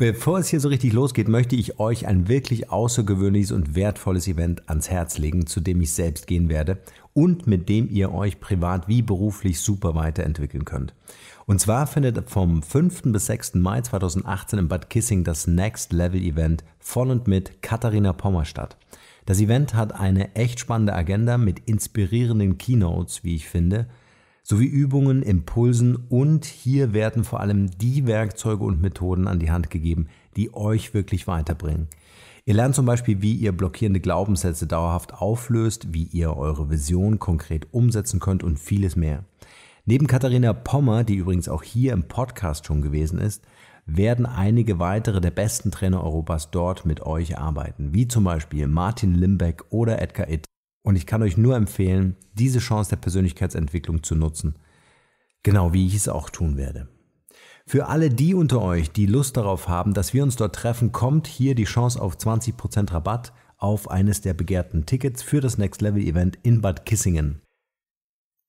Bevor es hier so richtig losgeht, möchte ich euch ein wirklich außergewöhnliches und wertvolles Event ans Herz legen, zu dem ich selbst gehen werde und mit dem ihr euch privat wie beruflich super weiterentwickeln könnt. Und zwar findet vom 5. bis 6. Mai 2018 in Bad Kissing das Next Level Event von und mit Katharina Pommer statt. Das Event hat eine echt spannende Agenda mit inspirierenden Keynotes, wie ich finde, sowie Übungen, Impulsen und hier werden vor allem die Werkzeuge und Methoden an die Hand gegeben, die euch wirklich weiterbringen. Ihr lernt zum Beispiel, wie ihr blockierende Glaubenssätze dauerhaft auflöst, wie ihr eure Vision konkret umsetzen könnt und vieles mehr. Neben Katharina Pommer, die übrigens auch hier im Podcast schon gewesen ist, werden einige weitere der besten Trainer Europas dort mit euch arbeiten, wie zum Beispiel Martin Limbeck oder Edgar Itt. Und ich kann euch nur empfehlen, diese Chance der Persönlichkeitsentwicklung zu nutzen. Genau wie ich es auch tun werde. Für alle die unter euch, die Lust darauf haben, dass wir uns dort treffen, kommt hier die Chance auf 20% Rabatt auf eines der begehrten Tickets für das Next Level Event in Bad Kissingen.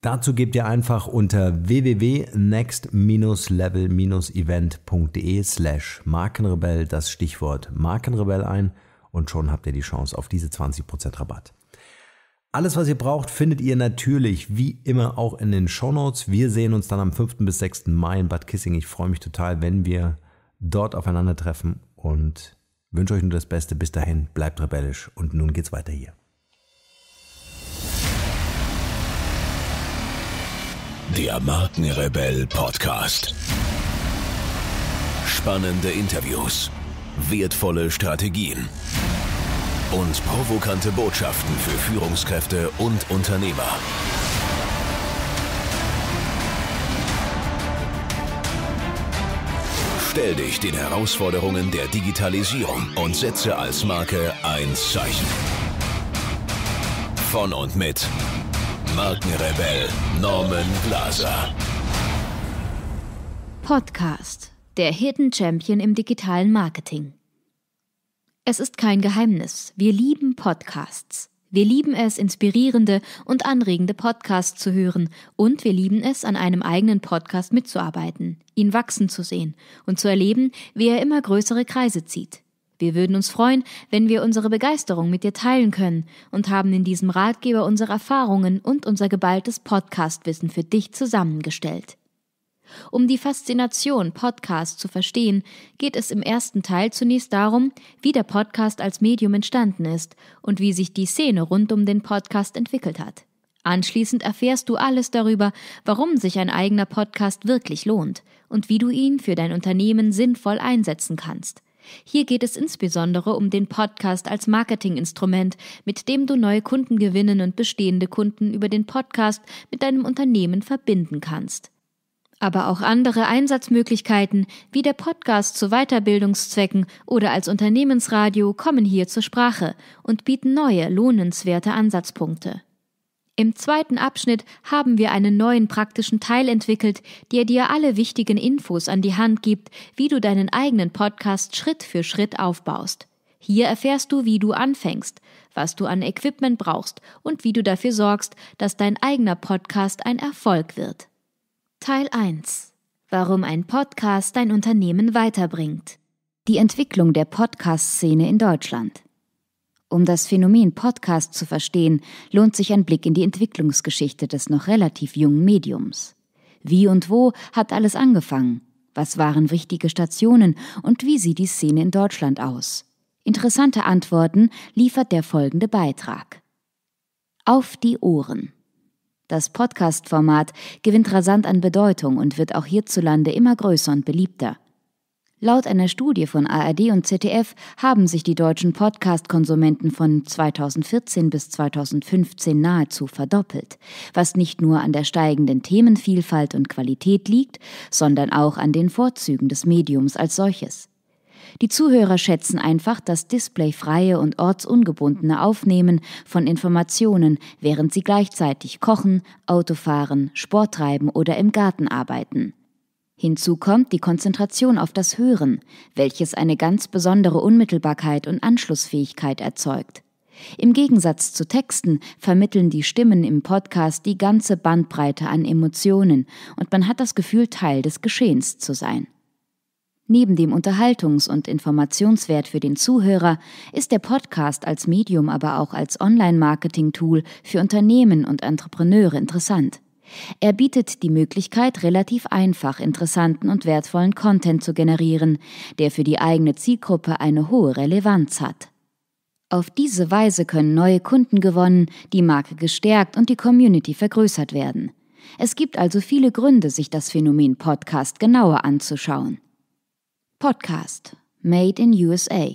Dazu gebt ihr einfach unter www.next-level-event.de slash Markenrebell das Stichwort Markenrebell ein und schon habt ihr die Chance auf diese 20% Rabatt. Alles, was ihr braucht, findet ihr natürlich wie immer auch in den Shownotes. Wir sehen uns dann am 5. bis 6. Mai in Bad Kissing. Ich freue mich total, wenn wir dort aufeinandertreffen und wünsche euch nur das Beste. Bis dahin, bleibt rebellisch und nun geht's weiter hier. Der Markenrebell Podcast. Spannende Interviews, wertvolle Strategien und provokante Botschaften für Führungskräfte und Unternehmer. Stell dich den Herausforderungen der Digitalisierung und setze als Marke ein Zeichen. Von und mit Markenrebell Norman Glaser. Podcast, der Hidden Champion im digitalen Marketing. Es ist kein Geheimnis, wir lieben Podcasts. Wir lieben es, inspirierende und anregende Podcasts zu hören und wir lieben es, an einem eigenen Podcast mitzuarbeiten, ihn wachsen zu sehen und zu erleben, wie er immer größere Kreise zieht. Wir würden uns freuen, wenn wir unsere Begeisterung mit dir teilen können und haben in diesem Ratgeber unsere Erfahrungen und unser geballtes Podcastwissen für dich zusammengestellt. Um die Faszination Podcast zu verstehen, geht es im ersten Teil zunächst darum, wie der Podcast als Medium entstanden ist und wie sich die Szene rund um den Podcast entwickelt hat. Anschließend erfährst du alles darüber, warum sich ein eigener Podcast wirklich lohnt und wie du ihn für dein Unternehmen sinnvoll einsetzen kannst. Hier geht es insbesondere um den Podcast als Marketinginstrument, mit dem du neue Kunden gewinnen und bestehende Kunden über den Podcast mit deinem Unternehmen verbinden kannst aber auch andere Einsatzmöglichkeiten wie der Podcast zu Weiterbildungszwecken oder als Unternehmensradio kommen hier zur Sprache und bieten neue, lohnenswerte Ansatzpunkte. Im zweiten Abschnitt haben wir einen neuen praktischen Teil entwickelt, der dir alle wichtigen Infos an die Hand gibt, wie du deinen eigenen Podcast Schritt für Schritt aufbaust. Hier erfährst du, wie du anfängst, was du an Equipment brauchst und wie du dafür sorgst, dass dein eigener Podcast ein Erfolg wird. Teil 1. Warum ein Podcast dein Unternehmen weiterbringt. Die Entwicklung der Podcast-Szene in Deutschland. Um das Phänomen Podcast zu verstehen, lohnt sich ein Blick in die Entwicklungsgeschichte des noch relativ jungen Mediums. Wie und wo hat alles angefangen? Was waren wichtige Stationen und wie sieht die Szene in Deutschland aus? Interessante Antworten liefert der folgende Beitrag. Auf die Ohren. Das Podcast-Format gewinnt rasant an Bedeutung und wird auch hierzulande immer größer und beliebter. Laut einer Studie von ARD und ZDF haben sich die deutschen Podcast-Konsumenten von 2014 bis 2015 nahezu verdoppelt, was nicht nur an der steigenden Themenvielfalt und Qualität liegt, sondern auch an den Vorzügen des Mediums als solches. Die Zuhörer schätzen einfach das displayfreie und ortsungebundene Aufnehmen von Informationen, während sie gleichzeitig kochen, Autofahren, Sport treiben oder im Garten arbeiten. Hinzu kommt die Konzentration auf das Hören, welches eine ganz besondere Unmittelbarkeit und Anschlussfähigkeit erzeugt. Im Gegensatz zu Texten vermitteln die Stimmen im Podcast die ganze Bandbreite an Emotionen und man hat das Gefühl, Teil des Geschehens zu sein. Neben dem Unterhaltungs- und Informationswert für den Zuhörer ist der Podcast als Medium aber auch als Online-Marketing-Tool für Unternehmen und Entrepreneure interessant. Er bietet die Möglichkeit, relativ einfach interessanten und wertvollen Content zu generieren, der für die eigene Zielgruppe eine hohe Relevanz hat. Auf diese Weise können neue Kunden gewonnen, die Marke gestärkt und die Community vergrößert werden. Es gibt also viele Gründe, sich das Phänomen Podcast genauer anzuschauen. Podcast Made in USA.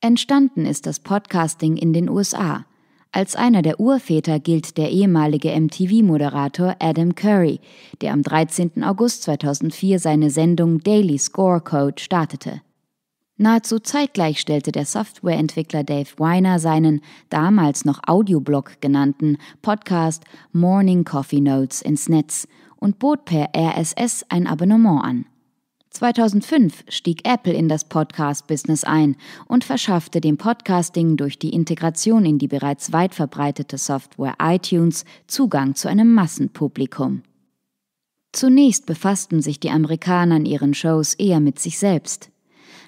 Entstanden ist das Podcasting in den USA. Als einer der Urväter gilt der ehemalige MTV-Moderator Adam Curry, der am 13. August 2004 seine Sendung Daily Score Code startete. Nahezu zeitgleich stellte der Softwareentwickler Dave Weiner seinen, damals noch Audioblog genannten, Podcast Morning Coffee Notes ins Netz und bot per RSS ein Abonnement an. 2005 stieg Apple in das Podcast-Business ein und verschaffte dem Podcasting durch die Integration in die bereits weit verbreitete Software iTunes Zugang zu einem Massenpublikum. Zunächst befassten sich die Amerikaner in ihren Shows eher mit sich selbst.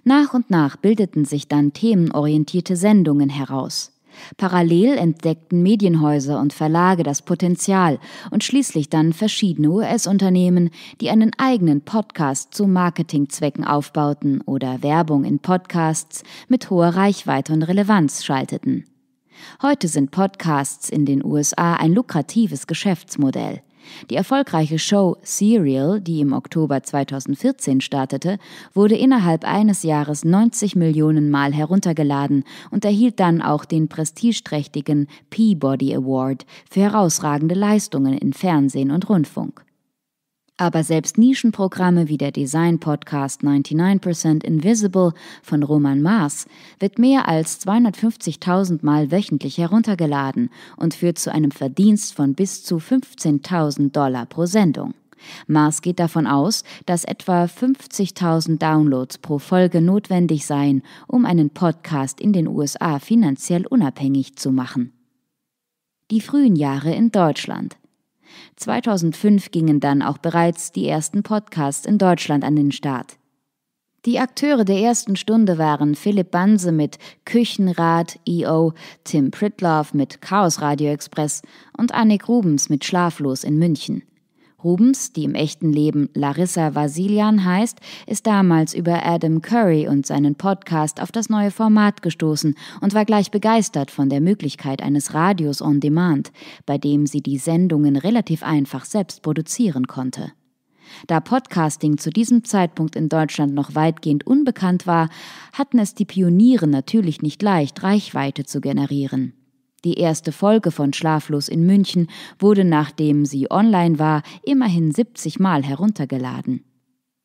Nach und nach bildeten sich dann themenorientierte Sendungen heraus. Parallel entdeckten Medienhäuser und Verlage das Potenzial und schließlich dann verschiedene US-Unternehmen, die einen eigenen Podcast zu Marketingzwecken aufbauten oder Werbung in Podcasts mit hoher Reichweite und Relevanz schalteten. Heute sind Podcasts in den USA ein lukratives Geschäftsmodell. Die erfolgreiche Show Serial, die im Oktober 2014 startete, wurde innerhalb eines Jahres 90 Millionen Mal heruntergeladen und erhielt dann auch den prestigeträchtigen Peabody Award für herausragende Leistungen in Fernsehen und Rundfunk. Aber selbst Nischenprogramme wie der Design-Podcast 99% Invisible von Roman Mars wird mehr als 250.000 Mal wöchentlich heruntergeladen und führt zu einem Verdienst von bis zu 15.000 Dollar pro Sendung. Mars geht davon aus, dass etwa 50.000 Downloads pro Folge notwendig seien, um einen Podcast in den USA finanziell unabhängig zu machen. Die frühen Jahre in Deutschland. 2005 gingen dann auch bereits die ersten Podcasts in Deutschland an den Start. Die Akteure der ersten Stunde waren Philipp Banse mit Küchenrad EO, Tim Pritloff mit Chaos Radio Express und Annik Rubens mit Schlaflos in München. Rubens, die im echten Leben Larissa Vasilian heißt, ist damals über Adam Curry und seinen Podcast auf das neue Format gestoßen und war gleich begeistert von der Möglichkeit eines Radios on Demand, bei dem sie die Sendungen relativ einfach selbst produzieren konnte. Da Podcasting zu diesem Zeitpunkt in Deutschland noch weitgehend unbekannt war, hatten es die Pioniere natürlich nicht leicht, Reichweite zu generieren. Die erste Folge von Schlaflos in München wurde, nachdem sie online war, immerhin 70 Mal heruntergeladen.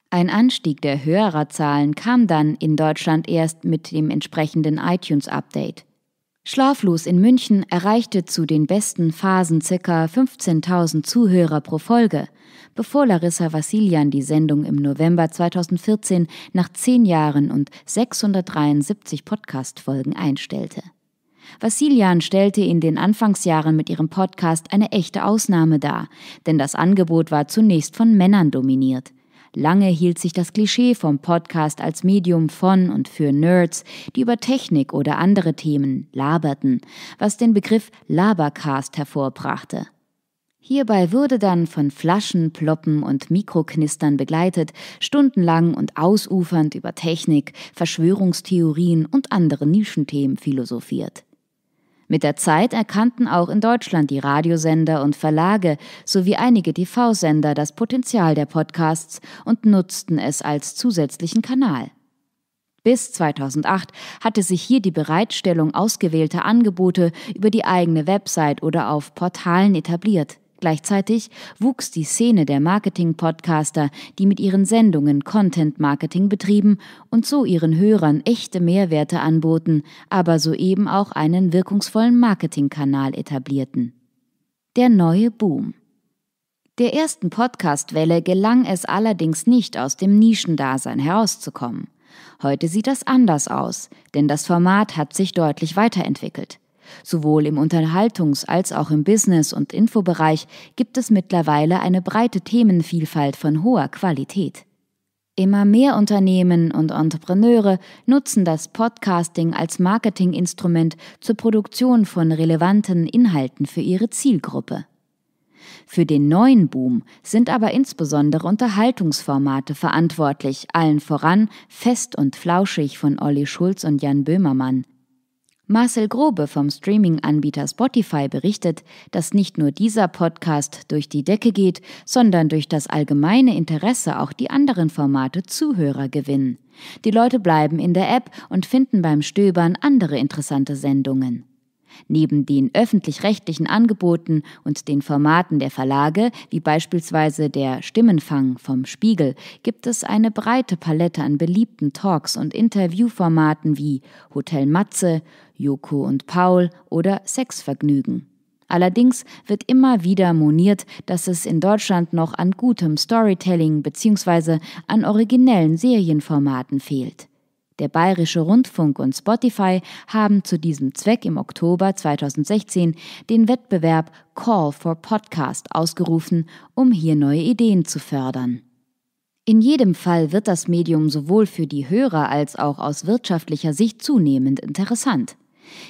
Ein Anstieg der Hörerzahlen kam dann in Deutschland erst mit dem entsprechenden iTunes-Update. Schlaflos in München erreichte zu den besten Phasen ca. 15.000 Zuhörer pro Folge, bevor Larissa Vassilian die Sendung im November 2014 nach zehn Jahren und 673 Podcast-Folgen einstellte. Vassilian stellte in den Anfangsjahren mit ihrem Podcast eine echte Ausnahme dar, denn das Angebot war zunächst von Männern dominiert. Lange hielt sich das Klischee vom Podcast als Medium von und für Nerds, die über Technik oder andere Themen laberten, was den Begriff Labercast hervorbrachte. Hierbei wurde dann von Flaschen, Ploppen und Mikroknistern begleitet, stundenlang und ausufernd über Technik, Verschwörungstheorien und andere Nischenthemen philosophiert. Mit der Zeit erkannten auch in Deutschland die Radiosender und Verlage sowie einige TV-Sender das Potenzial der Podcasts und nutzten es als zusätzlichen Kanal. Bis 2008 hatte sich hier die Bereitstellung ausgewählter Angebote über die eigene Website oder auf Portalen etabliert. Gleichzeitig wuchs die Szene der Marketing-Podcaster, die mit ihren Sendungen Content-Marketing betrieben und so ihren Hörern echte Mehrwerte anboten, aber soeben auch einen wirkungsvollen Marketingkanal etablierten. Der neue Boom. Der ersten Podcast-Welle gelang es allerdings nicht, aus dem Nischendasein herauszukommen. Heute sieht das anders aus, denn das Format hat sich deutlich weiterentwickelt. Sowohl im Unterhaltungs- als auch im Business- und Infobereich gibt es mittlerweile eine breite Themenvielfalt von hoher Qualität. Immer mehr Unternehmen und Entrepreneure nutzen das Podcasting als Marketinginstrument zur Produktion von relevanten Inhalten für ihre Zielgruppe. Für den neuen Boom sind aber insbesondere Unterhaltungsformate verantwortlich, allen voran Fest und Flauschig von Olli Schulz und Jan Böhmermann, Marcel Grobe vom Streaming-Anbieter Spotify berichtet, dass nicht nur dieser Podcast durch die Decke geht, sondern durch das allgemeine Interesse auch die anderen Formate Zuhörer gewinnen. Die Leute bleiben in der App und finden beim Stöbern andere interessante Sendungen. Neben den öffentlich-rechtlichen Angeboten und den Formaten der Verlage, wie beispielsweise der Stimmenfang vom Spiegel, gibt es eine breite Palette an beliebten Talks und Interviewformaten wie Hotel Matze, Joko und Paul oder Sexvergnügen. Allerdings wird immer wieder moniert, dass es in Deutschland noch an gutem Storytelling bzw. an originellen Serienformaten fehlt. Der Bayerische Rundfunk und Spotify haben zu diesem Zweck im Oktober 2016 den Wettbewerb Call for Podcast ausgerufen, um hier neue Ideen zu fördern. In jedem Fall wird das Medium sowohl für die Hörer als auch aus wirtschaftlicher Sicht zunehmend interessant.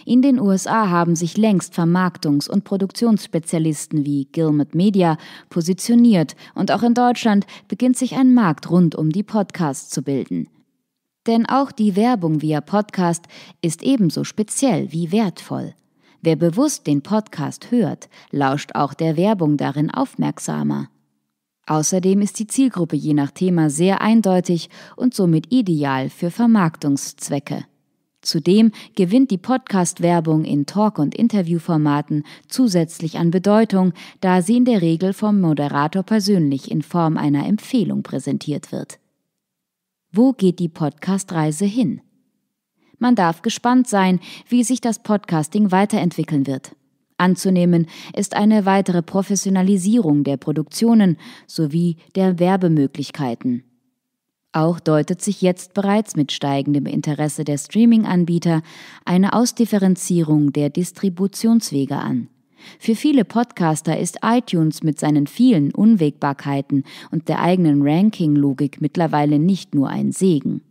In den USA haben sich längst Vermarktungs- und Produktionsspezialisten wie Gilmet Media positioniert und auch in Deutschland beginnt sich ein Markt rund um die Podcasts zu bilden. Denn auch die Werbung via Podcast ist ebenso speziell wie wertvoll. Wer bewusst den Podcast hört, lauscht auch der Werbung darin aufmerksamer. Außerdem ist die Zielgruppe je nach Thema sehr eindeutig und somit ideal für Vermarktungszwecke. Zudem gewinnt die Podcast-Werbung in Talk- und Interviewformaten zusätzlich an Bedeutung, da sie in der Regel vom Moderator persönlich in Form einer Empfehlung präsentiert wird. Wo geht die Podcast-Reise hin? Man darf gespannt sein, wie sich das Podcasting weiterentwickeln wird. Anzunehmen ist eine weitere Professionalisierung der Produktionen sowie der Werbemöglichkeiten. Auch deutet sich jetzt bereits mit steigendem Interesse der Streaming-Anbieter eine Ausdifferenzierung der Distributionswege an. Für viele Podcaster ist iTunes mit seinen vielen Unwägbarkeiten und der eigenen Ranking-Logik mittlerweile nicht nur ein Segen.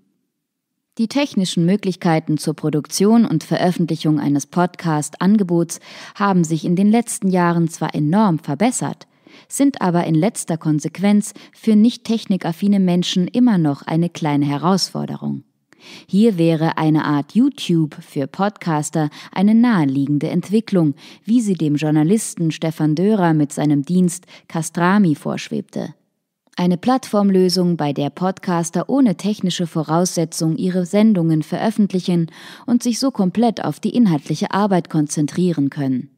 Die technischen Möglichkeiten zur Produktion und Veröffentlichung eines Podcast-Angebots haben sich in den letzten Jahren zwar enorm verbessert, sind aber in letzter Konsequenz für nicht technikaffine Menschen immer noch eine kleine Herausforderung. Hier wäre eine Art YouTube für Podcaster eine naheliegende Entwicklung, wie sie dem Journalisten Stefan Dörer mit seinem Dienst Castrami vorschwebte. Eine Plattformlösung, bei der Podcaster ohne technische Voraussetzung ihre Sendungen veröffentlichen und sich so komplett auf die inhaltliche Arbeit konzentrieren können.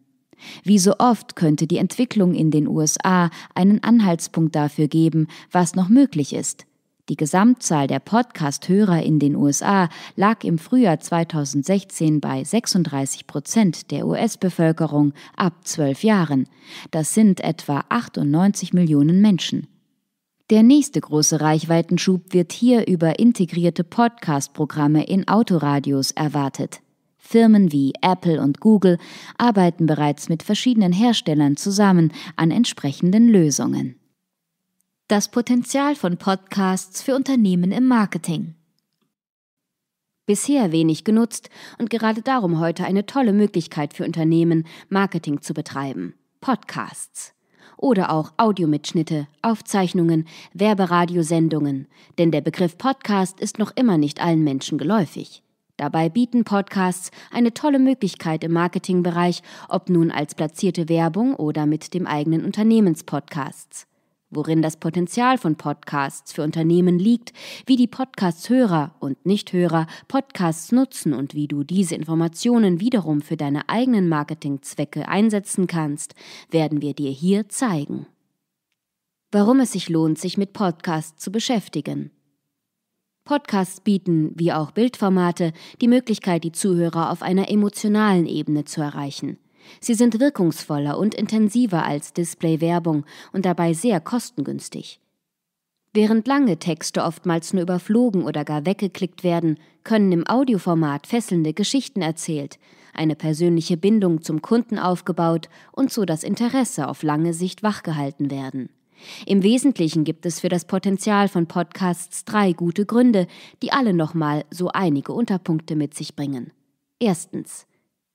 Wie so oft könnte die Entwicklung in den USA einen Anhaltspunkt dafür geben, was noch möglich ist. Die Gesamtzahl der Podcast-Hörer in den USA lag im Frühjahr 2016 bei 36 Prozent der US-Bevölkerung ab zwölf Jahren. Das sind etwa 98 Millionen Menschen. Der nächste große Reichweitenschub wird hier über integrierte Podcast-Programme in Autoradios erwartet. Firmen wie Apple und Google arbeiten bereits mit verschiedenen Herstellern zusammen an entsprechenden Lösungen. Das Potenzial von Podcasts für Unternehmen im Marketing. Bisher wenig genutzt und gerade darum heute eine tolle Möglichkeit für Unternehmen, Marketing zu betreiben. Podcasts. Oder auch Audiomitschnitte, Aufzeichnungen, Werberadiosendungen. Denn der Begriff Podcast ist noch immer nicht allen Menschen geläufig. Dabei bieten Podcasts eine tolle Möglichkeit im Marketingbereich, ob nun als platzierte Werbung oder mit dem eigenen Unternehmenspodcasts worin das Potenzial von Podcasts für Unternehmen liegt, wie die Podcast-Hörer und Nichthörer Podcasts nutzen und wie du diese Informationen wiederum für deine eigenen Marketingzwecke einsetzen kannst, werden wir dir hier zeigen. Warum es sich lohnt, sich mit Podcasts zu beschäftigen. Podcasts bieten, wie auch Bildformate, die Möglichkeit, die Zuhörer auf einer emotionalen Ebene zu erreichen. Sie sind wirkungsvoller und intensiver als Display-Werbung und dabei sehr kostengünstig. Während lange Texte oftmals nur überflogen oder gar weggeklickt werden, können im Audioformat fesselnde Geschichten erzählt, eine persönliche Bindung zum Kunden aufgebaut und so das Interesse auf lange Sicht wachgehalten werden. Im Wesentlichen gibt es für das Potenzial von Podcasts drei gute Gründe, die alle nochmal so einige Unterpunkte mit sich bringen. Erstens.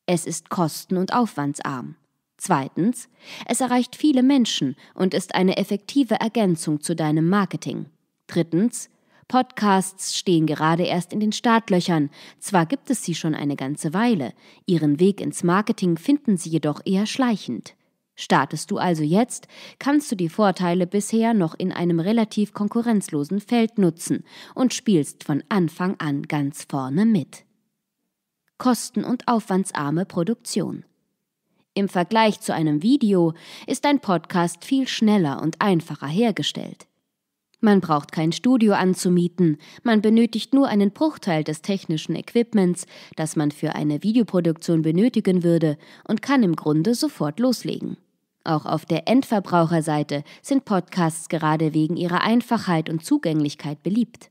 Es ist kosten- und aufwandsarm. Zweitens, es erreicht viele Menschen und ist eine effektive Ergänzung zu deinem Marketing. Drittens, Podcasts stehen gerade erst in den Startlöchern. Zwar gibt es sie schon eine ganze Weile, ihren Weg ins Marketing finden sie jedoch eher schleichend. Startest du also jetzt, kannst du die Vorteile bisher noch in einem relativ konkurrenzlosen Feld nutzen und spielst von Anfang an ganz vorne mit kosten- und aufwandsarme Produktion. Im Vergleich zu einem Video ist ein Podcast viel schneller und einfacher hergestellt. Man braucht kein Studio anzumieten, man benötigt nur einen Bruchteil des technischen Equipments, das man für eine Videoproduktion benötigen würde, und kann im Grunde sofort loslegen. Auch auf der Endverbraucherseite sind Podcasts gerade wegen ihrer Einfachheit und Zugänglichkeit beliebt.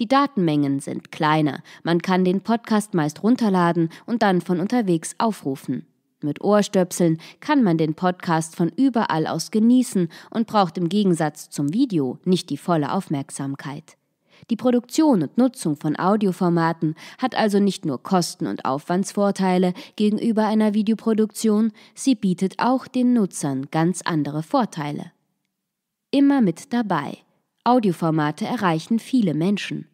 Die Datenmengen sind kleiner, man kann den Podcast meist runterladen und dann von unterwegs aufrufen. Mit Ohrstöpseln kann man den Podcast von überall aus genießen und braucht im Gegensatz zum Video nicht die volle Aufmerksamkeit. Die Produktion und Nutzung von Audioformaten hat also nicht nur Kosten- und Aufwandsvorteile gegenüber einer Videoproduktion, sie bietet auch den Nutzern ganz andere Vorteile. Immer mit dabei Audioformate erreichen viele Menschen.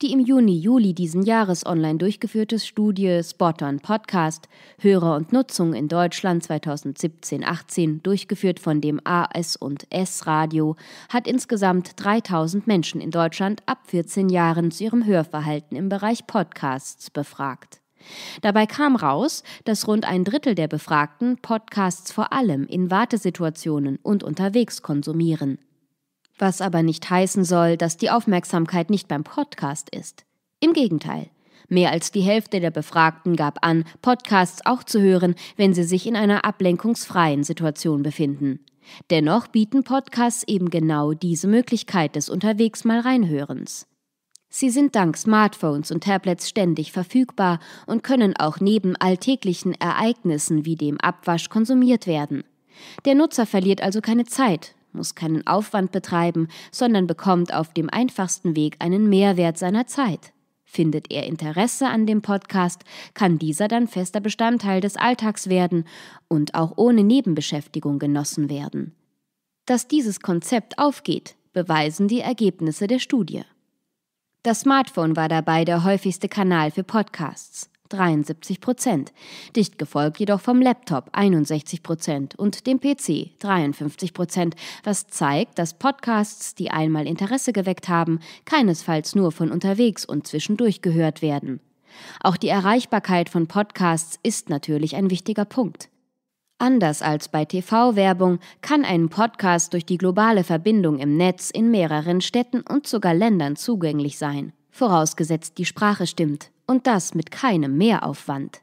Die im Juni-Juli diesen Jahres online durchgeführte Studie Spot on Podcast Hörer und Nutzung in Deutschland 2017-18, durchgeführt von dem AS und S Radio, hat insgesamt 3000 Menschen in Deutschland ab 14 Jahren zu ihrem Hörverhalten im Bereich Podcasts befragt. Dabei kam raus, dass rund ein Drittel der Befragten Podcasts vor allem in Wartesituationen und unterwegs konsumieren. Was aber nicht heißen soll, dass die Aufmerksamkeit nicht beim Podcast ist. Im Gegenteil. Mehr als die Hälfte der Befragten gab an, Podcasts auch zu hören, wenn sie sich in einer ablenkungsfreien Situation befinden. Dennoch bieten Podcasts eben genau diese Möglichkeit des unterwegs mal reinhörens. Sie sind dank Smartphones und Tablets ständig verfügbar und können auch neben alltäglichen Ereignissen wie dem Abwasch konsumiert werden. Der Nutzer verliert also keine Zeit, muss keinen Aufwand betreiben, sondern bekommt auf dem einfachsten Weg einen Mehrwert seiner Zeit. Findet er Interesse an dem Podcast, kann dieser dann fester Bestandteil des Alltags werden und auch ohne Nebenbeschäftigung genossen werden. Dass dieses Konzept aufgeht, beweisen die Ergebnisse der Studie. Das Smartphone war dabei der häufigste Kanal für Podcasts. 73 Prozent, dicht gefolgt jedoch vom Laptop 61 Prozent und dem PC 53 Prozent, was zeigt, dass Podcasts, die einmal Interesse geweckt haben, keinesfalls nur von unterwegs und zwischendurch gehört werden. Auch die Erreichbarkeit von Podcasts ist natürlich ein wichtiger Punkt. Anders als bei TV-Werbung kann ein Podcast durch die globale Verbindung im Netz in mehreren Städten und sogar Ländern zugänglich sein, vorausgesetzt die Sprache stimmt und das mit keinem Mehraufwand.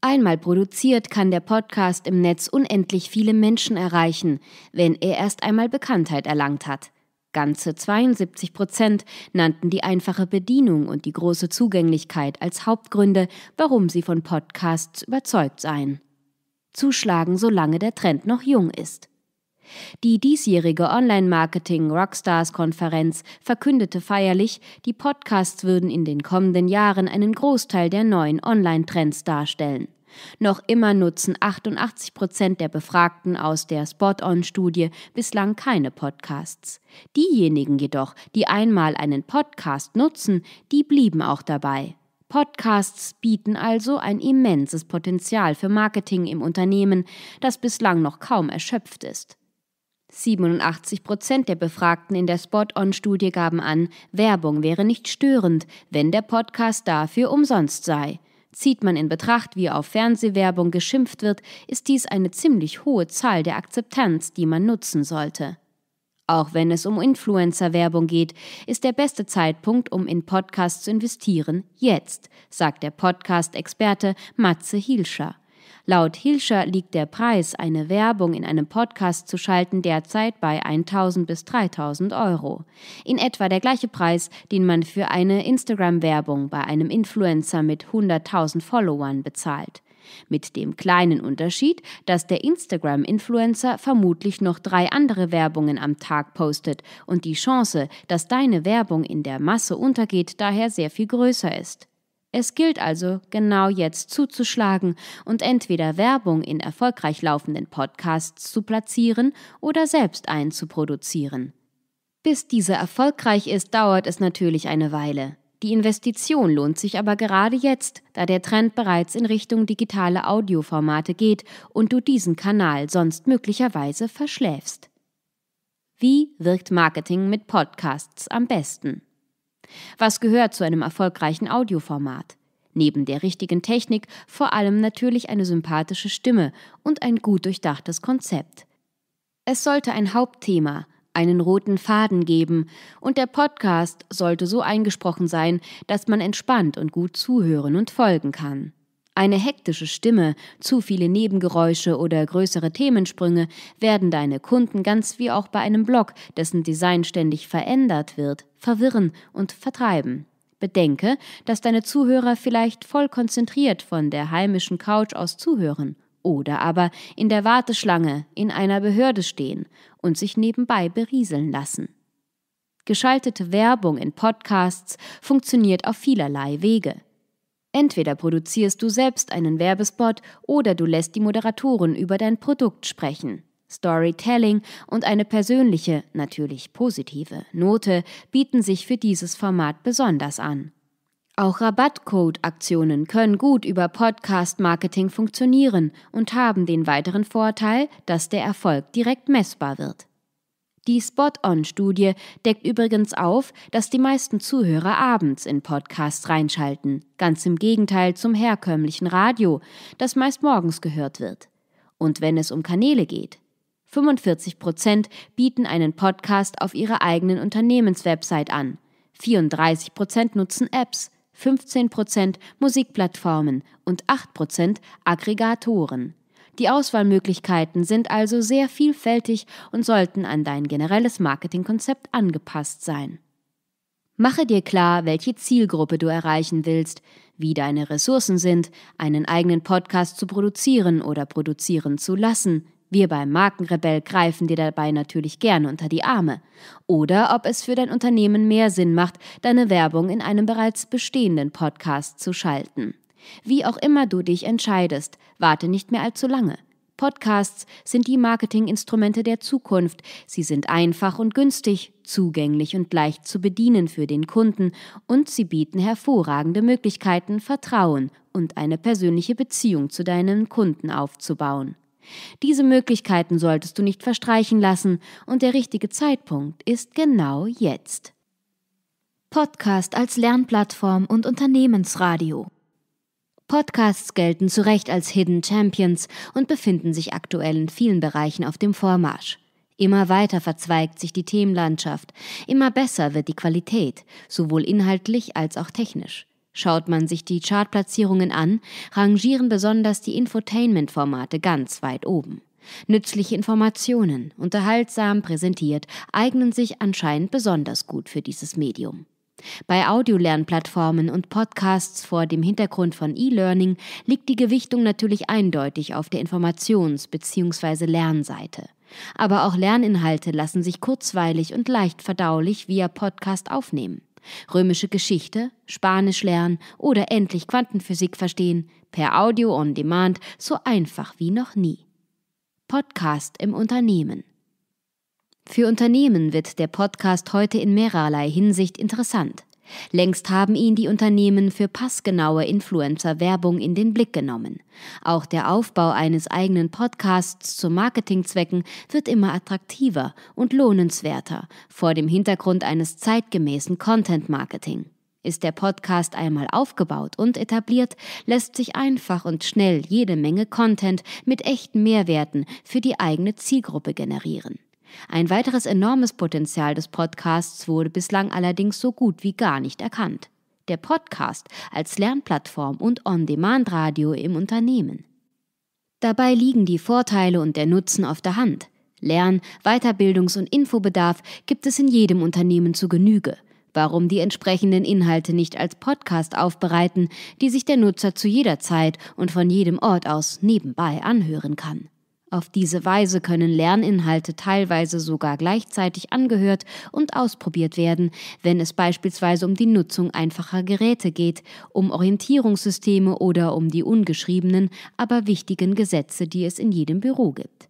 Einmal produziert kann der Podcast im Netz unendlich viele Menschen erreichen, wenn er erst einmal Bekanntheit erlangt hat. Ganze 72 Prozent nannten die einfache Bedienung und die große Zugänglichkeit als Hauptgründe, warum sie von Podcasts überzeugt seien. Zuschlagen, solange der Trend noch jung ist. Die diesjährige Online-Marketing-Rockstars-Konferenz verkündete feierlich, die Podcasts würden in den kommenden Jahren einen Großteil der neuen Online-Trends darstellen. Noch immer nutzen 88 Prozent der Befragten aus der Spot-on-Studie bislang keine Podcasts. Diejenigen jedoch, die einmal einen Podcast nutzen, die blieben auch dabei. Podcasts bieten also ein immenses Potenzial für Marketing im Unternehmen, das bislang noch kaum erschöpft ist. 87 Prozent der Befragten in der Spot-on-Studie gaben an, Werbung wäre nicht störend, wenn der Podcast dafür umsonst sei. Zieht man in Betracht, wie auf Fernsehwerbung geschimpft wird, ist dies eine ziemlich hohe Zahl der Akzeptanz, die man nutzen sollte. Auch wenn es um Influencer-Werbung geht, ist der beste Zeitpunkt, um in Podcasts zu investieren, jetzt, sagt der Podcast-Experte Matze Hielscher. Laut Hilscher liegt der Preis, eine Werbung in einem Podcast zu schalten, derzeit bei 1000 bis 3000 Euro. In etwa der gleiche Preis, den man für eine Instagram-Werbung bei einem Influencer mit 100.000 Followern bezahlt. Mit dem kleinen Unterschied, dass der Instagram-Influencer vermutlich noch drei andere Werbungen am Tag postet und die Chance, dass deine Werbung in der Masse untergeht, daher sehr viel größer ist. Es gilt also, genau jetzt zuzuschlagen und entweder Werbung in erfolgreich laufenden Podcasts zu platzieren oder selbst einzuproduzieren. Bis diese erfolgreich ist, dauert es natürlich eine Weile. Die Investition lohnt sich aber gerade jetzt, da der Trend bereits in Richtung digitale Audioformate geht und du diesen Kanal sonst möglicherweise verschläfst. Wie wirkt Marketing mit Podcasts am besten? Was gehört zu einem erfolgreichen Audioformat? Neben der richtigen Technik vor allem natürlich eine sympathische Stimme und ein gut durchdachtes Konzept. Es sollte ein Hauptthema, einen roten Faden geben und der Podcast sollte so eingesprochen sein, dass man entspannt und gut zuhören und folgen kann. Eine hektische Stimme, zu viele Nebengeräusche oder größere Themensprünge werden deine Kunden ganz wie auch bei einem Blog, dessen Design ständig verändert wird, verwirren und vertreiben. Bedenke, dass deine Zuhörer vielleicht voll konzentriert von der heimischen Couch aus zuhören oder aber in der Warteschlange in einer Behörde stehen und sich nebenbei berieseln lassen. Geschaltete Werbung in Podcasts funktioniert auf vielerlei Wege. Entweder produzierst du selbst einen Werbespot oder du lässt die Moderatoren über dein Produkt sprechen. Storytelling und eine persönliche, natürlich positive Note bieten sich für dieses Format besonders an. Auch Rabattcode-Aktionen können gut über Podcast-Marketing funktionieren und haben den weiteren Vorteil, dass der Erfolg direkt messbar wird. Die Spot-on-Studie deckt übrigens auf, dass die meisten Zuhörer abends in Podcasts reinschalten, ganz im Gegenteil zum herkömmlichen Radio, das meist morgens gehört wird. Und wenn es um Kanäle geht. 45 Prozent bieten einen Podcast auf ihrer eigenen Unternehmenswebsite an. 34 Prozent nutzen Apps, 15 Prozent Musikplattformen und 8 Prozent Aggregatoren. Die Auswahlmöglichkeiten sind also sehr vielfältig und sollten an dein generelles Marketingkonzept angepasst sein. Mache dir klar, welche Zielgruppe du erreichen willst, wie deine Ressourcen sind, einen eigenen Podcast zu produzieren oder produzieren zu lassen. Wir beim Markenrebell greifen dir dabei natürlich gerne unter die Arme. Oder ob es für dein Unternehmen mehr Sinn macht, deine Werbung in einem bereits bestehenden Podcast zu schalten. Wie auch immer du dich entscheidest, warte nicht mehr allzu lange. Podcasts sind die Marketinginstrumente der Zukunft. Sie sind einfach und günstig, zugänglich und leicht zu bedienen für den Kunden und sie bieten hervorragende Möglichkeiten, Vertrauen und eine persönliche Beziehung zu deinen Kunden aufzubauen. Diese Möglichkeiten solltest du nicht verstreichen lassen und der richtige Zeitpunkt ist genau jetzt. Podcast als Lernplattform und Unternehmensradio. Podcasts gelten zu Recht als Hidden Champions und befinden sich aktuell in vielen Bereichen auf dem Vormarsch. Immer weiter verzweigt sich die Themenlandschaft, immer besser wird die Qualität, sowohl inhaltlich als auch technisch. Schaut man sich die Chartplatzierungen an, rangieren besonders die Infotainment-Formate ganz weit oben. Nützliche Informationen, unterhaltsam präsentiert, eignen sich anscheinend besonders gut für dieses Medium. Bei Audiolernplattformen und Podcasts vor dem Hintergrund von E-Learning liegt die Gewichtung natürlich eindeutig auf der Informations- bzw. Lernseite. Aber auch Lerninhalte lassen sich kurzweilig und leicht verdaulich via Podcast aufnehmen. Römische Geschichte, Spanisch lernen oder endlich Quantenphysik verstehen, per Audio on Demand so einfach wie noch nie. Podcast im Unternehmen. Für Unternehmen wird der Podcast heute in mehrerlei Hinsicht interessant. Längst haben ihn die Unternehmen für passgenaue Influencer-Werbung in den Blick genommen. Auch der Aufbau eines eigenen Podcasts zu Marketingzwecken wird immer attraktiver und lohnenswerter vor dem Hintergrund eines zeitgemäßen Content-Marketing. Ist der Podcast einmal aufgebaut und etabliert, lässt sich einfach und schnell jede Menge Content mit echten Mehrwerten für die eigene Zielgruppe generieren. Ein weiteres enormes Potenzial des Podcasts wurde bislang allerdings so gut wie gar nicht erkannt. Der Podcast als Lernplattform und On-Demand-Radio im Unternehmen. Dabei liegen die Vorteile und der Nutzen auf der Hand. Lern-, Weiterbildungs- und Infobedarf gibt es in jedem Unternehmen zu Genüge. Warum die entsprechenden Inhalte nicht als Podcast aufbereiten, die sich der Nutzer zu jeder Zeit und von jedem Ort aus nebenbei anhören kann? Auf diese Weise können Lerninhalte teilweise sogar gleichzeitig angehört und ausprobiert werden, wenn es beispielsweise um die Nutzung einfacher Geräte geht, um Orientierungssysteme oder um die ungeschriebenen, aber wichtigen Gesetze, die es in jedem Büro gibt.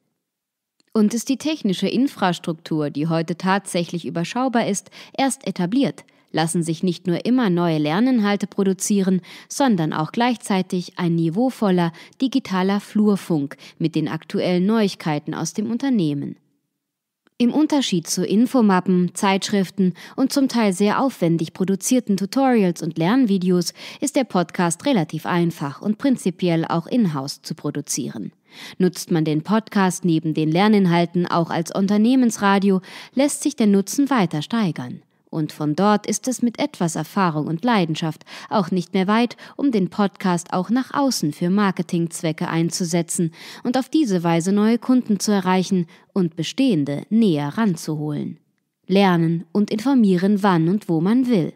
Und ist die technische Infrastruktur, die heute tatsächlich überschaubar ist, erst etabliert, lassen sich nicht nur immer neue Lerninhalte produzieren, sondern auch gleichzeitig ein niveauvoller digitaler Flurfunk mit den aktuellen Neuigkeiten aus dem Unternehmen. Im Unterschied zu Infomappen, Zeitschriften und zum Teil sehr aufwendig produzierten Tutorials und Lernvideos ist der Podcast relativ einfach und prinzipiell auch in-house zu produzieren. Nutzt man den Podcast neben den Lerninhalten auch als Unternehmensradio, lässt sich der Nutzen weiter steigern. Und von dort ist es mit etwas Erfahrung und Leidenschaft auch nicht mehr weit, um den Podcast auch nach außen für Marketingzwecke einzusetzen und auf diese Weise neue Kunden zu erreichen und bestehende näher ranzuholen. Lernen und informieren, wann und wo man will.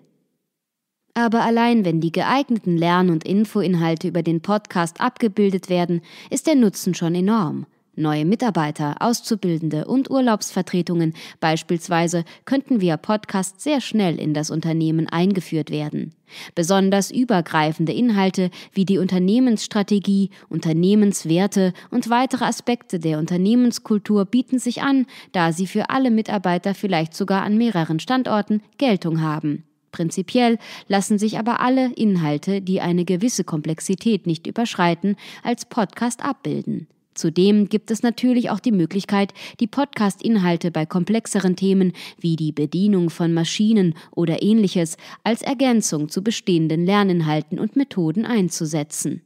Aber allein wenn die geeigneten Lern- und Infoinhalte über den Podcast abgebildet werden, ist der Nutzen schon enorm. Neue Mitarbeiter, Auszubildende und Urlaubsvertretungen beispielsweise könnten via Podcast sehr schnell in das Unternehmen eingeführt werden. Besonders übergreifende Inhalte wie die Unternehmensstrategie, Unternehmenswerte und weitere Aspekte der Unternehmenskultur bieten sich an, da sie für alle Mitarbeiter vielleicht sogar an mehreren Standorten Geltung haben. Prinzipiell lassen sich aber alle Inhalte, die eine gewisse Komplexität nicht überschreiten, als Podcast abbilden. Zudem gibt es natürlich auch die Möglichkeit, die Podcast-Inhalte bei komplexeren Themen wie die Bedienung von Maschinen oder ähnliches als Ergänzung zu bestehenden Lerninhalten und Methoden einzusetzen.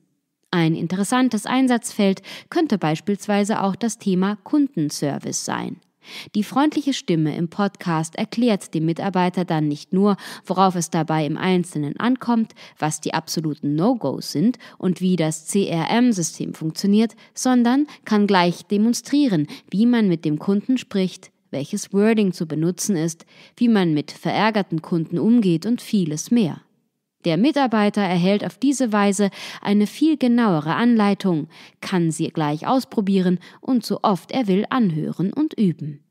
Ein interessantes Einsatzfeld könnte beispielsweise auch das Thema Kundenservice sein. Die freundliche Stimme im Podcast erklärt dem Mitarbeiter dann nicht nur, worauf es dabei im Einzelnen ankommt, was die absoluten No-Gos sind und wie das CRM-System funktioniert, sondern kann gleich demonstrieren, wie man mit dem Kunden spricht, welches Wording zu benutzen ist, wie man mit verärgerten Kunden umgeht und vieles mehr. Der Mitarbeiter erhält auf diese Weise eine viel genauere Anleitung, kann sie gleich ausprobieren und so oft er will anhören und üben.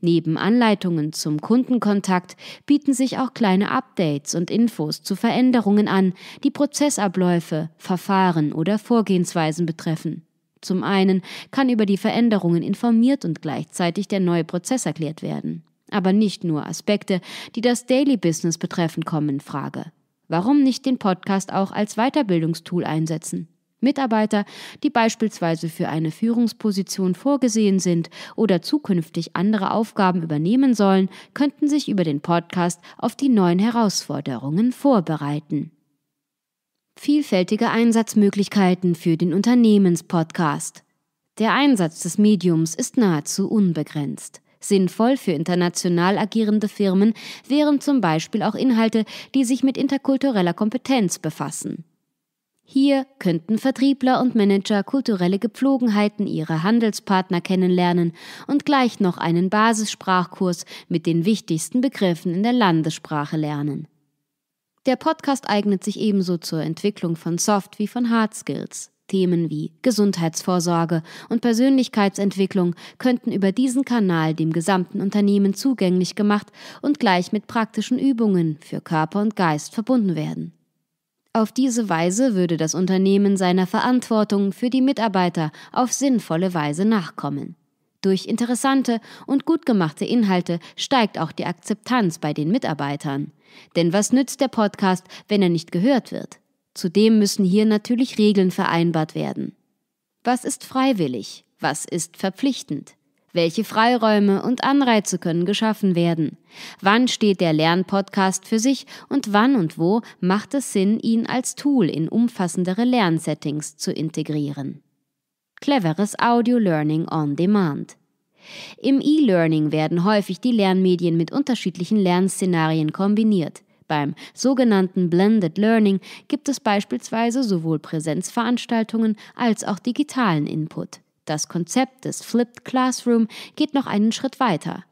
Neben Anleitungen zum Kundenkontakt bieten sich auch kleine Updates und Infos zu Veränderungen an, die Prozessabläufe, Verfahren oder Vorgehensweisen betreffen. Zum einen kann über die Veränderungen informiert und gleichzeitig der neue Prozess erklärt werden. Aber nicht nur Aspekte, die das Daily Business betreffen, kommen in Frage. Warum nicht den Podcast auch als Weiterbildungstool einsetzen? Mitarbeiter, die beispielsweise für eine Führungsposition vorgesehen sind oder zukünftig andere Aufgaben übernehmen sollen, könnten sich über den Podcast auf die neuen Herausforderungen vorbereiten. Vielfältige Einsatzmöglichkeiten für den Unternehmenspodcast. Der Einsatz des Mediums ist nahezu unbegrenzt. Sinnvoll für international agierende Firmen wären zum Beispiel auch Inhalte, die sich mit interkultureller Kompetenz befassen. Hier könnten Vertriebler und Manager kulturelle Gepflogenheiten ihrer Handelspartner kennenlernen und gleich noch einen Basissprachkurs mit den wichtigsten Begriffen in der Landessprache lernen. Der Podcast eignet sich ebenso zur Entwicklung von Soft wie von Hard Skills. Themen wie Gesundheitsvorsorge und Persönlichkeitsentwicklung könnten über diesen Kanal dem gesamten Unternehmen zugänglich gemacht und gleich mit praktischen Übungen für Körper und Geist verbunden werden. Auf diese Weise würde das Unternehmen seiner Verantwortung für die Mitarbeiter auf sinnvolle Weise nachkommen. Durch interessante und gut gemachte Inhalte steigt auch die Akzeptanz bei den Mitarbeitern. Denn was nützt der Podcast, wenn er nicht gehört wird? Zudem müssen hier natürlich Regeln vereinbart werden. Was ist freiwillig? Was ist verpflichtend? Welche Freiräume und Anreize können geschaffen werden? Wann steht der Lernpodcast für sich und wann und wo macht es Sinn, ihn als Tool in umfassendere Lernsettings zu integrieren? Cleveres Audio Learning on Demand. Im E-Learning werden häufig die Lernmedien mit unterschiedlichen Lernszenarien kombiniert. Beim sogenannten Blended Learning gibt es beispielsweise sowohl Präsenzveranstaltungen als auch digitalen Input. Das Konzept des Flipped Classroom geht noch einen Schritt weiter.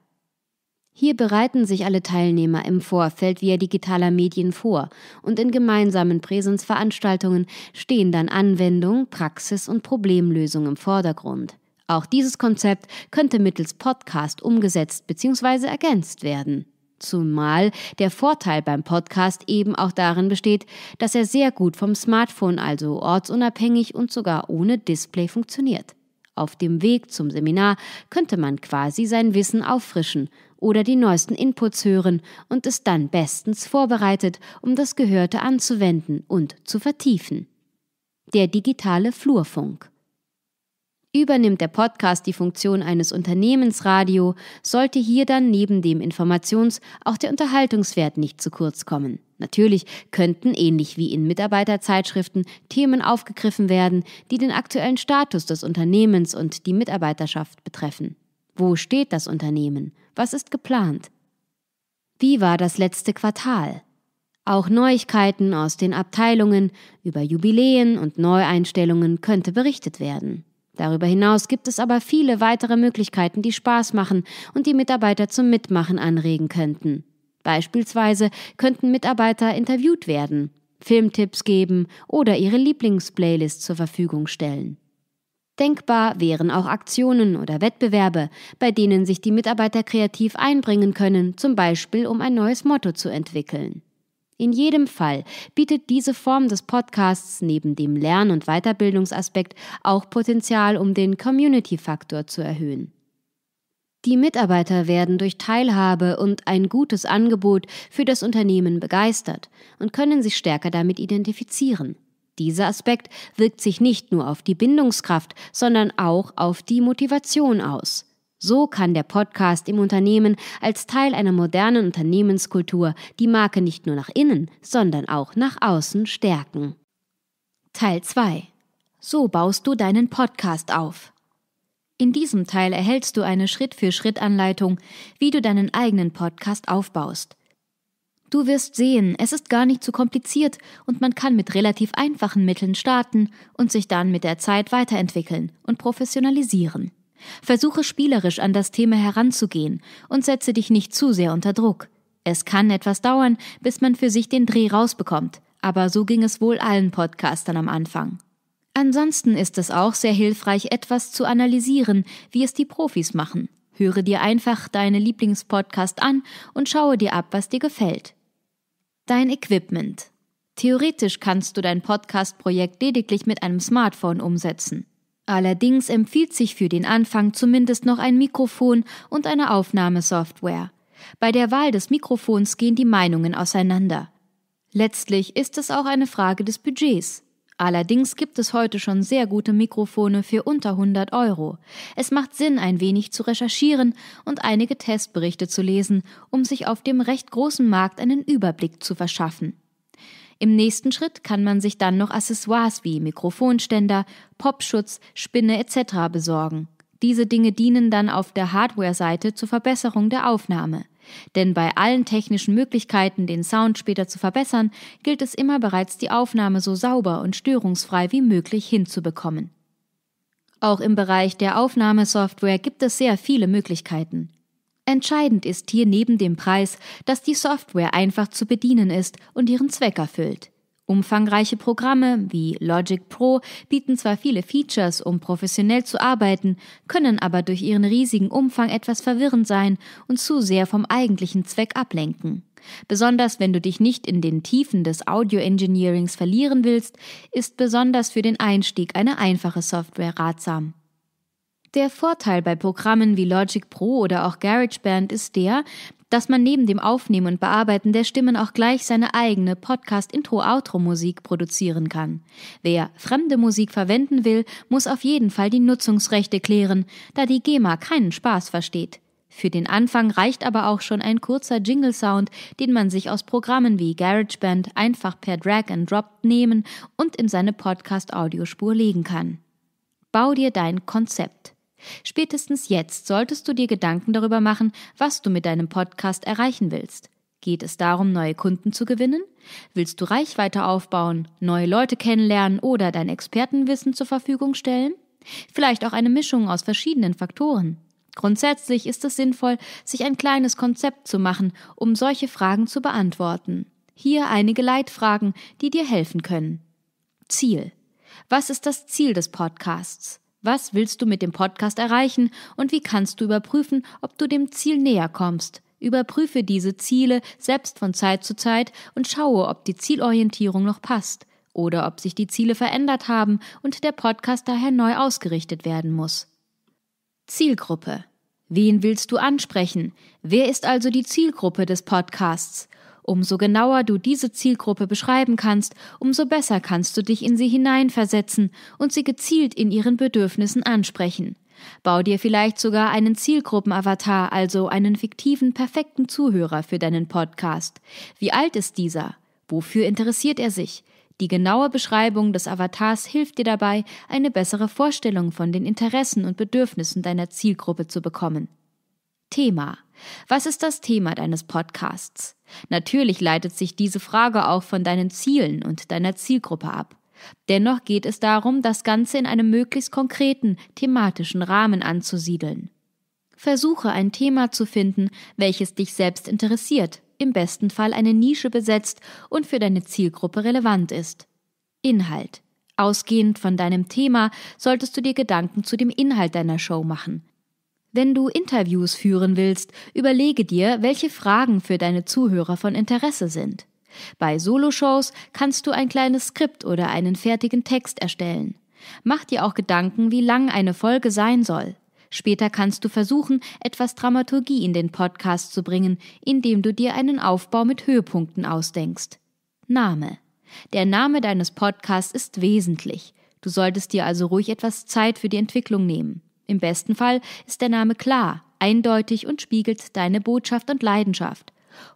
Hier bereiten sich alle Teilnehmer im Vorfeld via digitaler Medien vor und in gemeinsamen Präsenzveranstaltungen stehen dann Anwendung, Praxis und Problemlösung im Vordergrund. Auch dieses Konzept könnte mittels Podcast umgesetzt bzw. ergänzt werden zumal der Vorteil beim Podcast eben auch darin besteht, dass er sehr gut vom Smartphone, also ortsunabhängig und sogar ohne Display funktioniert. Auf dem Weg zum Seminar könnte man quasi sein Wissen auffrischen oder die neuesten Inputs hören und ist dann bestens vorbereitet, um das Gehörte anzuwenden und zu vertiefen. Der digitale Flurfunk. Übernimmt der Podcast die Funktion eines Unternehmensradio, sollte hier dann neben dem Informations- auch der Unterhaltungswert nicht zu kurz kommen. Natürlich könnten, ähnlich wie in Mitarbeiterzeitschriften, Themen aufgegriffen werden, die den aktuellen Status des Unternehmens und die Mitarbeiterschaft betreffen. Wo steht das Unternehmen? Was ist geplant? Wie war das letzte Quartal? Auch Neuigkeiten aus den Abteilungen über Jubiläen und Neueinstellungen könnte berichtet werden. Darüber hinaus gibt es aber viele weitere Möglichkeiten, die Spaß machen und die Mitarbeiter zum Mitmachen anregen könnten. Beispielsweise könnten Mitarbeiter interviewt werden, Filmtipps geben oder ihre Lieblingsplaylist zur Verfügung stellen. Denkbar wären auch Aktionen oder Wettbewerbe, bei denen sich die Mitarbeiter kreativ einbringen können, zum Beispiel um ein neues Motto zu entwickeln. In jedem Fall bietet diese Form des Podcasts neben dem Lern- und Weiterbildungsaspekt auch Potenzial, um den Community-Faktor zu erhöhen. Die Mitarbeiter werden durch Teilhabe und ein gutes Angebot für das Unternehmen begeistert und können sich stärker damit identifizieren. Dieser Aspekt wirkt sich nicht nur auf die Bindungskraft, sondern auch auf die Motivation aus. So kann der Podcast im Unternehmen als Teil einer modernen Unternehmenskultur die Marke nicht nur nach innen, sondern auch nach außen stärken. Teil 2. So baust du deinen Podcast auf. In diesem Teil erhältst du eine Schritt-für-Schritt-Anleitung, wie du deinen eigenen Podcast aufbaust. Du wirst sehen, es ist gar nicht zu kompliziert und man kann mit relativ einfachen Mitteln starten und sich dann mit der Zeit weiterentwickeln und professionalisieren. Versuche spielerisch an das Thema heranzugehen und setze dich nicht zu sehr unter Druck. Es kann etwas dauern, bis man für sich den Dreh rausbekommt, aber so ging es wohl allen Podcastern am Anfang. Ansonsten ist es auch sehr hilfreich, etwas zu analysieren, wie es die Profis machen. Höre dir einfach deine Lieblingspodcast an und schaue dir ab, was dir gefällt. Dein Equipment. Theoretisch kannst du dein Podcast-Projekt lediglich mit einem Smartphone umsetzen. Allerdings empfiehlt sich für den Anfang zumindest noch ein Mikrofon und eine Aufnahmesoftware. Bei der Wahl des Mikrofons gehen die Meinungen auseinander. Letztlich ist es auch eine Frage des Budgets. Allerdings gibt es heute schon sehr gute Mikrofone für unter 100 Euro. Es macht Sinn, ein wenig zu recherchieren und einige Testberichte zu lesen, um sich auf dem recht großen Markt einen Überblick zu verschaffen. Im nächsten Schritt kann man sich dann noch Accessoires wie Mikrofonständer, Popschutz, Spinne etc. besorgen. Diese Dinge dienen dann auf der Hardware-Seite zur Verbesserung der Aufnahme. Denn bei allen technischen Möglichkeiten, den Sound später zu verbessern, gilt es immer bereits, die Aufnahme so sauber und störungsfrei wie möglich hinzubekommen. Auch im Bereich der Aufnahmesoftware gibt es sehr viele Möglichkeiten. Entscheidend ist hier neben dem Preis, dass die Software einfach zu bedienen ist und ihren Zweck erfüllt. Umfangreiche Programme wie Logic Pro bieten zwar viele Features, um professionell zu arbeiten, können aber durch ihren riesigen Umfang etwas verwirrend sein und zu sehr vom eigentlichen Zweck ablenken. Besonders wenn du dich nicht in den Tiefen des Audio-Engineerings verlieren willst, ist besonders für den Einstieg eine einfache Software ratsam. Der Vorteil bei Programmen wie Logic Pro oder auch GarageBand ist der, dass man neben dem Aufnehmen und Bearbeiten der Stimmen auch gleich seine eigene Podcast-Intro-Outro-Musik produzieren kann. Wer fremde Musik verwenden will, muss auf jeden Fall die Nutzungsrechte klären, da die GEMA keinen Spaß versteht. Für den Anfang reicht aber auch schon ein kurzer Jingle-Sound, den man sich aus Programmen wie GarageBand einfach per Drag and Drop nehmen und in seine Podcast-Audiospur legen kann. Bau dir dein Konzept. Spätestens jetzt solltest du dir Gedanken darüber machen, was du mit deinem Podcast erreichen willst. Geht es darum, neue Kunden zu gewinnen? Willst du Reichweite aufbauen, neue Leute kennenlernen oder dein Expertenwissen zur Verfügung stellen? Vielleicht auch eine Mischung aus verschiedenen Faktoren. Grundsätzlich ist es sinnvoll, sich ein kleines Konzept zu machen, um solche Fragen zu beantworten. Hier einige Leitfragen, die dir helfen können. Ziel. Was ist das Ziel des Podcasts? Was willst du mit dem Podcast erreichen und wie kannst du überprüfen, ob du dem Ziel näher kommst? Überprüfe diese Ziele selbst von Zeit zu Zeit und schaue, ob die Zielorientierung noch passt oder ob sich die Ziele verändert haben und der Podcast daher neu ausgerichtet werden muss. Zielgruppe. Wen willst du ansprechen? Wer ist also die Zielgruppe des Podcasts? Umso genauer du diese Zielgruppe beschreiben kannst, umso besser kannst du dich in sie hineinversetzen und sie gezielt in ihren Bedürfnissen ansprechen. Bau dir vielleicht sogar einen Zielgruppenavatar, also einen fiktiven, perfekten Zuhörer für deinen Podcast. Wie alt ist dieser? Wofür interessiert er sich? Die genaue Beschreibung des Avatars hilft dir dabei, eine bessere Vorstellung von den Interessen und Bedürfnissen deiner Zielgruppe zu bekommen. Thema was ist das Thema deines Podcasts? Natürlich leitet sich diese Frage auch von deinen Zielen und deiner Zielgruppe ab. Dennoch geht es darum, das Ganze in einem möglichst konkreten, thematischen Rahmen anzusiedeln. Versuche ein Thema zu finden, welches dich selbst interessiert, im besten Fall eine Nische besetzt und für deine Zielgruppe relevant ist. Inhalt. Ausgehend von deinem Thema solltest du dir Gedanken zu dem Inhalt deiner Show machen. Wenn du Interviews führen willst, überlege dir, welche Fragen für deine Zuhörer von Interesse sind. Bei Soloshows kannst du ein kleines Skript oder einen fertigen Text erstellen. Mach dir auch Gedanken, wie lang eine Folge sein soll. Später kannst du versuchen, etwas Dramaturgie in den Podcast zu bringen, indem du dir einen Aufbau mit Höhepunkten ausdenkst. Name. Der Name deines Podcasts ist wesentlich. Du solltest dir also ruhig etwas Zeit für die Entwicklung nehmen. Im besten Fall ist der Name klar, eindeutig und spiegelt deine Botschaft und Leidenschaft.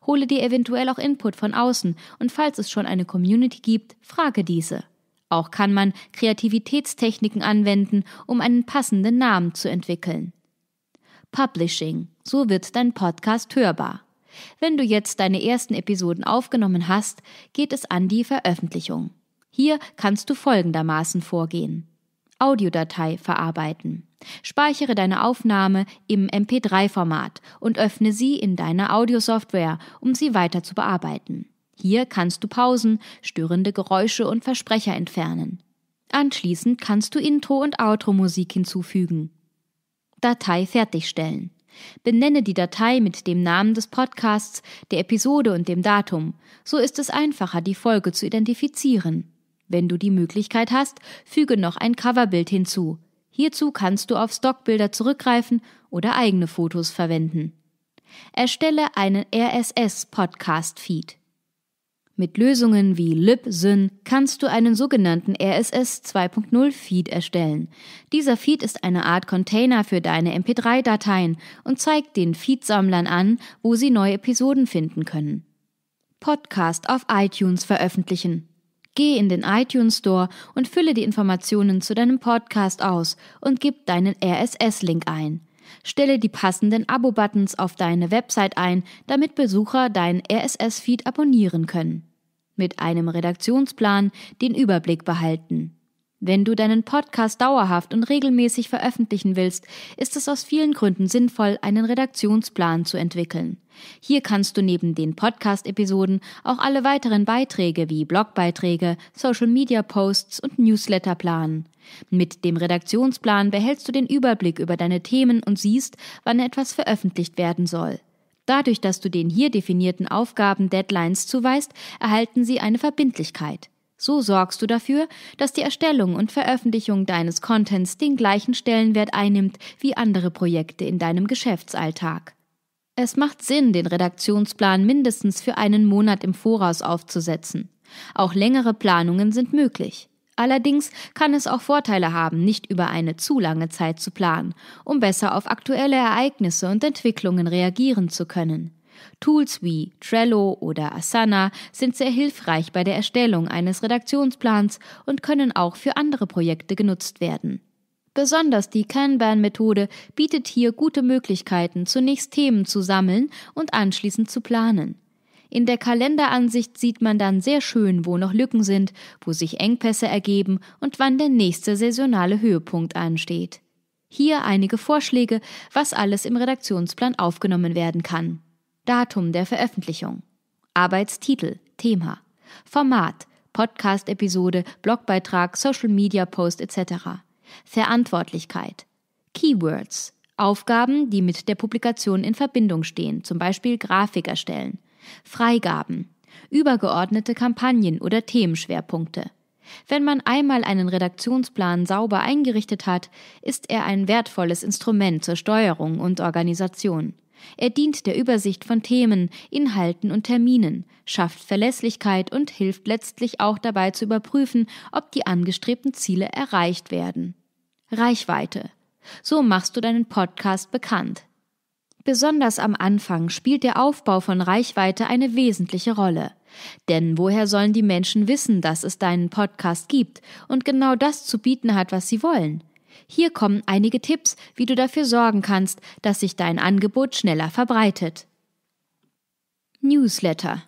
Hole dir eventuell auch Input von außen und falls es schon eine Community gibt, frage diese. Auch kann man Kreativitätstechniken anwenden, um einen passenden Namen zu entwickeln. Publishing, so wird dein Podcast hörbar. Wenn du jetzt deine ersten Episoden aufgenommen hast, geht es an die Veröffentlichung. Hier kannst du folgendermaßen vorgehen. Audiodatei verarbeiten. Speichere deine Aufnahme im MP3-Format und öffne sie in deiner Audiosoftware, um sie weiter zu bearbeiten. Hier kannst du Pausen, störende Geräusche und Versprecher entfernen. Anschließend kannst du Intro- und Outro-Musik hinzufügen. Datei fertigstellen. Benenne die Datei mit dem Namen des Podcasts, der Episode und dem Datum. So ist es einfacher, die Folge zu identifizieren. Wenn du die Möglichkeit hast, füge noch ein Coverbild hinzu. Hierzu kannst du auf Stockbilder zurückgreifen oder eigene Fotos verwenden. Erstelle einen RSS-Podcast-Feed. Mit Lösungen wie LibSyn kannst du einen sogenannten RSS 2.0 Feed erstellen. Dieser Feed ist eine Art Container für deine MP3-Dateien und zeigt den Feedsammlern an, wo sie neue Episoden finden können. Podcast auf iTunes veröffentlichen. Geh in den iTunes Store und fülle die Informationen zu deinem Podcast aus und gib deinen RSS-Link ein. Stelle die passenden Abo-Buttons auf deine Website ein, damit Besucher deinen RSS-Feed abonnieren können. Mit einem Redaktionsplan den Überblick behalten. Wenn du deinen Podcast dauerhaft und regelmäßig veröffentlichen willst, ist es aus vielen Gründen sinnvoll, einen Redaktionsplan zu entwickeln. Hier kannst du neben den Podcast-Episoden auch alle weiteren Beiträge wie Blogbeiträge, Social-Media-Posts und Newsletter planen. Mit dem Redaktionsplan behältst du den Überblick über deine Themen und siehst, wann etwas veröffentlicht werden soll. Dadurch, dass du den hier definierten Aufgaben Deadlines zuweist, erhalten sie eine Verbindlichkeit. So sorgst du dafür, dass die Erstellung und Veröffentlichung deines Contents den gleichen Stellenwert einnimmt wie andere Projekte in deinem Geschäftsalltag. Es macht Sinn, den Redaktionsplan mindestens für einen Monat im Voraus aufzusetzen. Auch längere Planungen sind möglich. Allerdings kann es auch Vorteile haben, nicht über eine zu lange Zeit zu planen, um besser auf aktuelle Ereignisse und Entwicklungen reagieren zu können. Tools wie Trello oder Asana sind sehr hilfreich bei der Erstellung eines Redaktionsplans und können auch für andere Projekte genutzt werden. Besonders die Kanban-Methode bietet hier gute Möglichkeiten, zunächst Themen zu sammeln und anschließend zu planen. In der Kalenderansicht sieht man dann sehr schön, wo noch Lücken sind, wo sich Engpässe ergeben und wann der nächste saisonale Höhepunkt ansteht. Hier einige Vorschläge, was alles im Redaktionsplan aufgenommen werden kann. Datum der Veröffentlichung, Arbeitstitel, Thema, Format, Podcast-Episode, Blogbeitrag, Social-Media-Post etc. Verantwortlichkeit, Keywords, Aufgaben, die mit der Publikation in Verbindung stehen, zum Beispiel Grafik erstellen, Freigaben, übergeordnete Kampagnen oder Themenschwerpunkte. Wenn man einmal einen Redaktionsplan sauber eingerichtet hat, ist er ein wertvolles Instrument zur Steuerung und Organisation. Er dient der Übersicht von Themen, Inhalten und Terminen, schafft Verlässlichkeit und hilft letztlich auch dabei zu überprüfen, ob die angestrebten Ziele erreicht werden. Reichweite. So machst du deinen Podcast bekannt. Besonders am Anfang spielt der Aufbau von Reichweite eine wesentliche Rolle. Denn woher sollen die Menschen wissen, dass es deinen Podcast gibt und genau das zu bieten hat, was sie wollen? Hier kommen einige Tipps, wie du dafür sorgen kannst, dass sich dein Angebot schneller verbreitet. Newsletter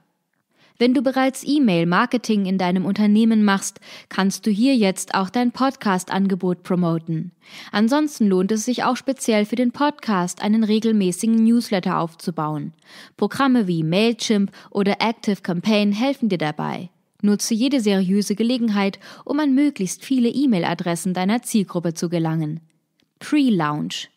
wenn du bereits E-Mail-Marketing in deinem Unternehmen machst, kannst du hier jetzt auch dein Podcast-Angebot promoten. Ansonsten lohnt es sich auch speziell für den Podcast, einen regelmäßigen Newsletter aufzubauen. Programme wie Mailchimp oder Active Campaign helfen dir dabei. Nutze jede seriöse Gelegenheit, um an möglichst viele E-Mail-Adressen deiner Zielgruppe zu gelangen. Pre-Launch.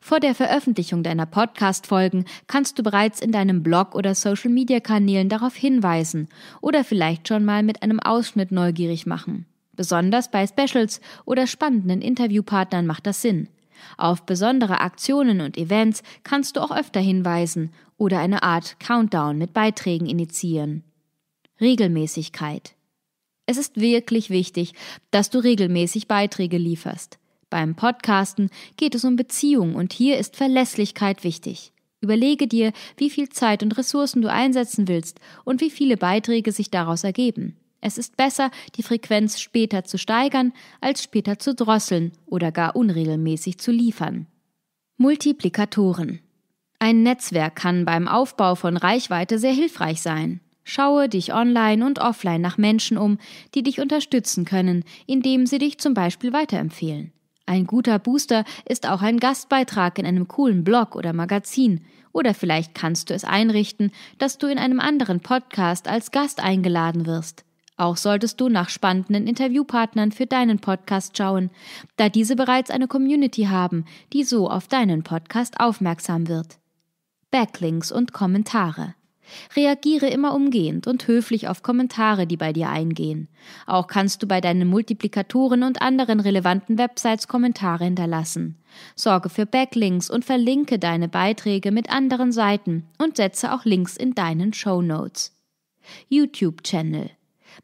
Vor der Veröffentlichung deiner Podcast-Folgen kannst du bereits in deinem Blog oder Social-Media-Kanälen darauf hinweisen oder vielleicht schon mal mit einem Ausschnitt neugierig machen. Besonders bei Specials oder spannenden Interviewpartnern macht das Sinn. Auf besondere Aktionen und Events kannst du auch öfter hinweisen oder eine Art Countdown mit Beiträgen initiieren. Regelmäßigkeit. Es ist wirklich wichtig, dass du regelmäßig Beiträge lieferst. Beim Podcasten geht es um Beziehungen und hier ist Verlässlichkeit wichtig. Überlege dir, wie viel Zeit und Ressourcen du einsetzen willst und wie viele Beiträge sich daraus ergeben. Es ist besser, die Frequenz später zu steigern, als später zu drosseln oder gar unregelmäßig zu liefern. Multiplikatoren. Ein Netzwerk kann beim Aufbau von Reichweite sehr hilfreich sein. Schaue dich online und offline nach Menschen um, die dich unterstützen können, indem sie dich zum Beispiel weiterempfehlen. Ein guter Booster ist auch ein Gastbeitrag in einem coolen Blog oder Magazin. Oder vielleicht kannst du es einrichten, dass du in einem anderen Podcast als Gast eingeladen wirst. Auch solltest du nach spannenden Interviewpartnern für deinen Podcast schauen, da diese bereits eine Community haben, die so auf deinen Podcast aufmerksam wird. Backlinks und Kommentare. Reagiere immer umgehend und höflich auf Kommentare, die bei dir eingehen. Auch kannst du bei deinen Multiplikatoren und anderen relevanten Websites Kommentare hinterlassen. Sorge für Backlinks und verlinke deine Beiträge mit anderen Seiten und setze auch Links in deinen Show Notes. YouTube-Channel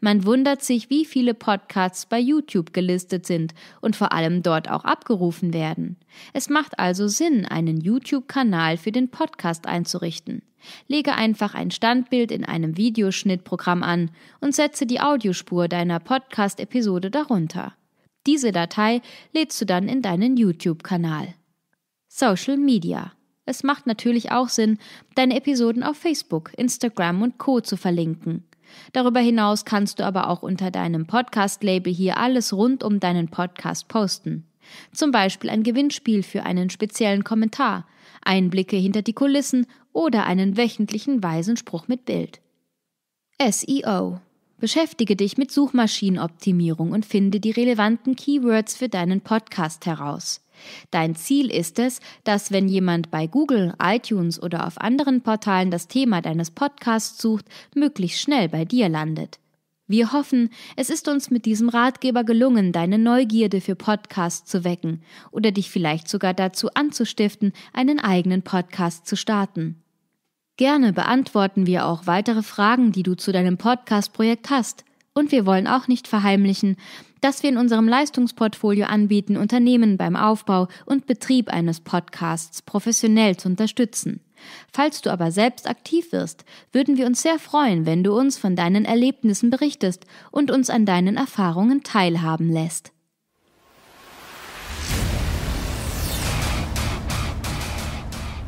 man wundert sich, wie viele Podcasts bei YouTube gelistet sind und vor allem dort auch abgerufen werden. Es macht also Sinn, einen YouTube-Kanal für den Podcast einzurichten. Lege einfach ein Standbild in einem Videoschnittprogramm an und setze die Audiospur deiner Podcast-Episode darunter. Diese Datei lädst du dann in deinen YouTube-Kanal. Social Media. Es macht natürlich auch Sinn, deine Episoden auf Facebook, Instagram und Co zu verlinken. Darüber hinaus kannst du aber auch unter deinem Podcast-Label hier alles rund um deinen Podcast posten. Zum Beispiel ein Gewinnspiel für einen speziellen Kommentar, Einblicke hinter die Kulissen oder einen wöchentlichen weisen Spruch mit Bild. SEO Beschäftige dich mit Suchmaschinenoptimierung und finde die relevanten Keywords für deinen Podcast heraus. Dein Ziel ist es, dass wenn jemand bei Google, iTunes oder auf anderen Portalen das Thema deines Podcasts sucht, möglichst schnell bei dir landet. Wir hoffen, es ist uns mit diesem Ratgeber gelungen, deine Neugierde für Podcasts zu wecken oder dich vielleicht sogar dazu anzustiften, einen eigenen Podcast zu starten. Gerne beantworten wir auch weitere Fragen, die du zu deinem Podcast-Projekt hast. Und wir wollen auch nicht verheimlichen, dass wir in unserem Leistungsportfolio anbieten, Unternehmen beim Aufbau und Betrieb eines Podcasts professionell zu unterstützen. Falls du aber selbst aktiv wirst, würden wir uns sehr freuen, wenn du uns von deinen Erlebnissen berichtest und uns an deinen Erfahrungen teilhaben lässt.